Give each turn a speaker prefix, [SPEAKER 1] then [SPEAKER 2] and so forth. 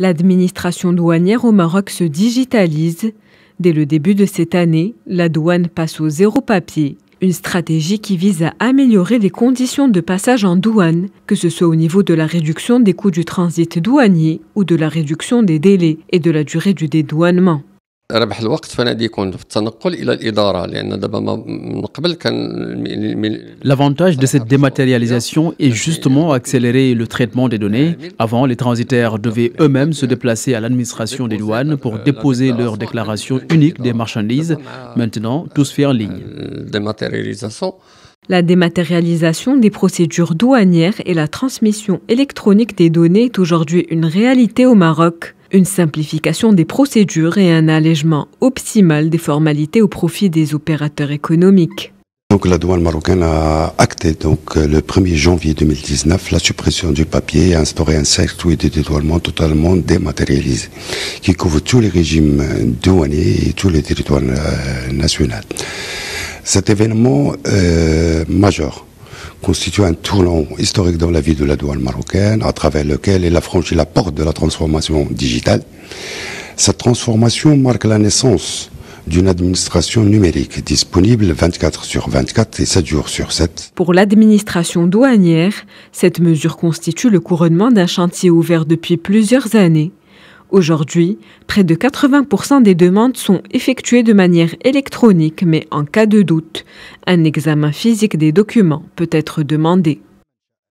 [SPEAKER 1] L'administration douanière au Maroc se digitalise. Dès le début de cette année, la douane passe au zéro papier, une stratégie qui vise à améliorer les conditions de passage en douane, que ce soit au niveau de la réduction des coûts du transit douanier ou de la réduction des délais et de la durée du dédouanement.
[SPEAKER 2] L'avantage de cette
[SPEAKER 3] dématérialisation est justement accélérer le traitement des données. Avant, les transitaires devaient eux-mêmes se déplacer à l'administration des douanes pour déposer leur déclaration unique des marchandises.
[SPEAKER 2] Maintenant, tout se fait en ligne. Euh, dématérialisation
[SPEAKER 1] la dématérialisation des procédures douanières et la transmission électronique des données est aujourd'hui une réalité au Maroc. Une simplification des procédures et un allègement optimal des formalités au profit des opérateurs économiques.
[SPEAKER 4] Donc la douane marocaine a acté donc le 1er janvier 2019 la suppression du papier et a instauré un circuit de dédouanement totalement dématérialisé qui couvre tous les régimes douaniers et tous les territoires euh, nationaux. Cet événement euh, majeur constitue un tournant historique dans la vie de la douane marocaine, à travers lequel elle a franchi la porte de la transformation digitale. Cette transformation marque la naissance d'une administration numérique disponible 24 sur 24 et 7 jours sur 7.
[SPEAKER 1] Pour l'administration douanière, cette mesure constitue le couronnement d'un chantier ouvert depuis plusieurs années Aujourd'hui, près de 80% des demandes sont effectuées de manière électronique, mais en cas de doute, un examen physique des documents peut être demandé.